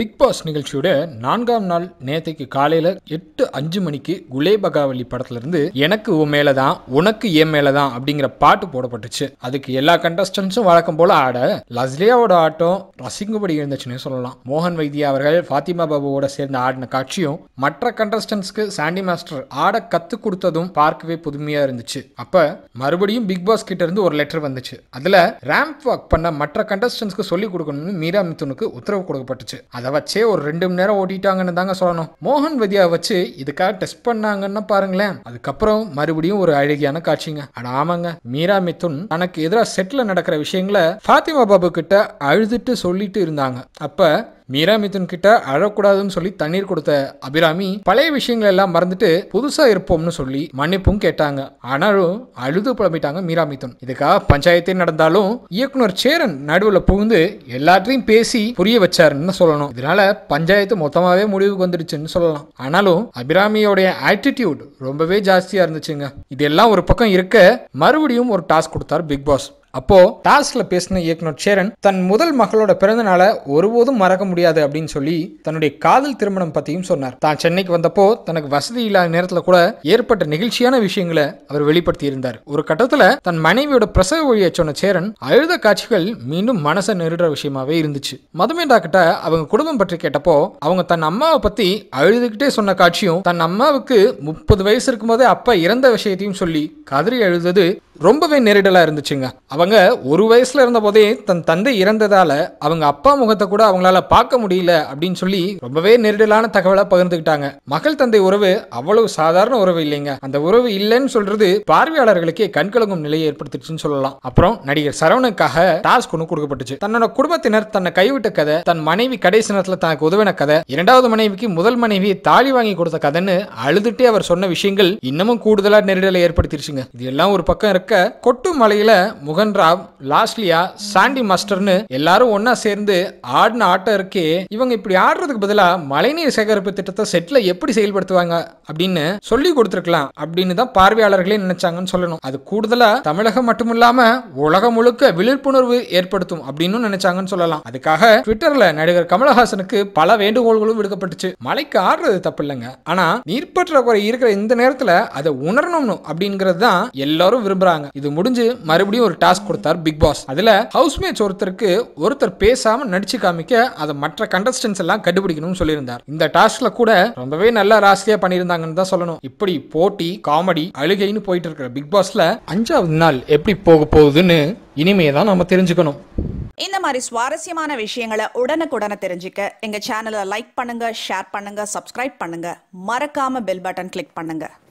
big pass நிகழ்ச்சியோட நான்காம் நாள் நேத்தைக்கு காலையில் எட்டு அஞ்சு மணிக்கு குலே பகாவலி படத்துலேருந்து எனக்கு உன் மேலே தான் உனக்கு என் மேலே தான் அப்படிங்கிற பாட்டு போடப்பட்டுச்சு அதுக்கு எல்லா கண்டஸ்டன்ஸும் வழக்கம் போல் ஆட லஸ்லியாவோட ஆட்டம் ரசிங்குபடி இருந்துச்சுன்னு சொல்லலாம் மோகன் வைத்தியா அவர்கள் ஃபாத்திமா பாபுவோட சேர்ந்து ஆடின காட்சியும் மற்ற கண்டஸ்டன்ஸ்க்கு சாண்டி மாஸ்டர் ஆட கற்றுக் கொடுத்ததும் பார்க்கவே புதுமையாக இருந்துச்சு அப்போ மறுபடியும் பிக் பாஸ் கிட்ட இருந்து ஒரு லெட்டர் வந்துச்சு அதில் ரேம்ப் ஒர்க் பண்ண மற்ற கண்டஸ்டன்ஸ்க்கு சொல்லிக் கொடுக்கணும்னு மீரா மித்துனுக்கு உத்தரவு கொடுக்கப்பட்டுச்சு அதை அதை வச்சே ஒரு ரெண்டு மணி நேரம் ஓட்டிட்டாங்கன்னு தாங்க சொல்லணும் மோகன் வதியா வச்சு இதுக்காக டெஸ்ட் பண்ணாங்கன்னா பாருங்களேன் அதுக்கப்புறம் மறுபடியும் ஒரு அழகியான காட்சிங்க ஆனா ஆமாங்க மீரா மித்துன் தனக்கு எதிராக செட்டில் நடக்கிற விஷயங்களை ஃபாத்திமா பாபு கிட்ட அழுதுட்டு சொல்லிட்டு இருந்தாங்க அப்ப மீரா மிதுன் கிட்ட அழக்கூடாதுன்னு சொல்லி தண்ணீர் கொடுத்த அபிராமி பழைய விஷயங்கள் எல்லாம் மறந்துட்டு புதுசா இருப்போம்னு சொல்லி மன்னிப்பும் கேட்டாங்க ஆனாலும் அழுது புலம்பிட்டாங்க மீரா மிதுன் இதுக்காக பஞ்சாயத்தே நடந்தாலும் இயக்குனர் சேரன் நடுவில் புகுந்து எல்லாத்தையும் பேசி புரிய வச்சாருன்னு சொல்லணும் இதனால பஞ்சாயத்து மொத்தமாவே முடிவுக்கு வந்துடுச்சுன்னு சொல்லலாம் ஆனாலும் அபிராமியோடைய ஆட்டிடியூட் ரொம்பவே ஜாஸ்தியா இருந்துச்சுங்க இதெல்லாம் ஒரு பக்கம் இருக்க மறுபடியும் ஒரு டாஸ்க் கொடுத்தார் பிக் பாஸ் அப்போ டாஸ்க்ல பேசின இயக்குனர் சேரன் தன் முதல் மகளோட பிறந்த நாளை ஒருபோதும் மறக்க முடியாது அப்படின்னு சொல்லி தன்னுடைய காதல் திருமணம் பத்தியும் சொன்னார் தான் சென்னைக்கு வந்தப்போ தனக்கு வசதி இல்லாத நேரத்துல கூட ஏற்பட்ட நிகழ்ச்சியான விஷயங்களை அவர் வெளிப்படுத்தி இருந்தார் ஒரு கட்டத்துல தன் மனைவியோட பிரசவ ஒழிய சொன்ன சேரன் அழுத காட்சிகள் மீண்டும் மனசை நெருடுற விஷயமாவே இருந்துச்சு மதுமேண்டா கிட்ட அவங்க குடும்பம் பற்றி கேட்டப்போ அவங்க தன் அம்மாவை பத்தி அழுதுகிட்டே சொன்ன காட்சியும் தன் அம்மாவுக்கு முப்பது வயசு இருக்கும்போதே அப்பா இறந்த விஷயத்தையும் சொல்லி கதறி அழுதது ரொம்பவே நெருடலாக இருந்துச்சுங்க அவங்க ஒரு வயசில் இருந்தபோதே தன் தந்தை இறந்ததால் அவங்க அப்பா முகத்தை கூட அவங்களால பார்க்க முடியல அப்படின்னு சொல்லி ரொம்பவே நெருடலான தகவலை பகிர்ந்துக்கிட்டாங்க மகள் தந்தை உறவு அவ்வளவு சாதாரண உறவு இல்லைங்க அந்த உறவு இல்லைன்னு சொல்றது பார்வையாளர்களுக்கே கண்கலங்கும் நிலையை ஏற்படுத்திடுச்சுன்னு சொல்லலாம் அப்புறம் நடிகர் சரவணுக்காக டாஸ்க் ஒன்று கொடுக்கப்பட்டுச்சு தன்னோட குடும்பத்தினர் தன்னை கைவிட்ட கதை தன் மனைவி கடைசி நேரத்தில் தனக்கு உதவின கதை இரண்டாவது மனைவிக்கு முதல் மனைவி தாலி வாங்கி கொடுத்த கதைன்னு அழுதுட்டே அவர் சொன்ன விஷயங்கள் இன்னமும் கூடுதலாக நெருடலை ஏற்படுத்திருச்சுங்க இது எல்லாம் ஒரு பக்கம் இருக்கு நடக்க கொட்டு மலையில முகன்ராவ் லாஸ்லியா சாண்டி மாஸ்டர்னு எல்லாரும் ஒன்னா சேர்ந்து ஆடின ஆட்டம் இருக்கே இவங்க இப்படி ஆடுறதுக்கு பதிலா மழைநீர் சேகரிப்பு திட்டத்தை செட்ல எப்படி செயல்படுத்துவாங்க அப்படின்னு சொல்லி கொடுத்துருக்கலாம் அப்படின்னு தான் பார்வையாளர்களே நினைச்சாங்கன்னு சொல்லணும் அது கூடுதலா தமிழகம் மட்டுமில்லாம உலகம் முழுக்க விழிப்புணர்வு ஏற்படுத்தும் அப்படின்னு நினைச்சாங்கன்னு சொல்லலாம் அதுக்காக ட்விட்டர்ல நடிகர் கமலஹாசனுக்கு பல வேண்டுகோள்களும் விடுக்கப்பட்டுச்சு மலைக்கு ஆடுறது தப்பு இல்லைங்க ஆனா நீர்ப்பற்றாக்குறை இருக்கிற இந்த நேரத்துல அதை உணரணும் அப்படிங்கிறது தான் எல்லாரும் விரும்புறாங்க போறாங்க இது முடிஞ்சு மறுபடியும் ஒரு டாஸ்க் கொடுத்தார் பிக் பாஸ் அதுல ஹவுஸ்மேட்ஸ் ஒருத்தருக்கு ஒருத்தர் பேசாம நடிச்சு காமிக்க அதை மற்ற கண்டஸ்டன்ஸ் எல்லாம் கண்டுபிடிக்கணும்னு சொல்லியிருந்தார் இந்த டாஸ்க்ல கூட ரொம்பவே நல்ல ராசியா பண்ணியிருந்தாங்கன்னு தான் சொல்லணும் இப்படி போட்டி காமெடி அழுகைன்னு போயிட்டு இருக்கிற பிக் பாஸ்ல அஞ்சாவது நாள் எப்படி போக போகுதுன்னு இனிமே தான் நம்ம தெரிஞ்சுக்கணும் இந்த மாதிரி சுவாரஸ்யமான விஷயங்களை உடனுக்குடனே தெரிஞ்சுக்க எங்க சேனலை லைக் பண்ணுங்க ஷேர் பண்ணுங்க சப்ஸ்கிரைப் பண்ணுங்க மறக்காம பெல் பட்டன் கிளிக் பண்ணுங்க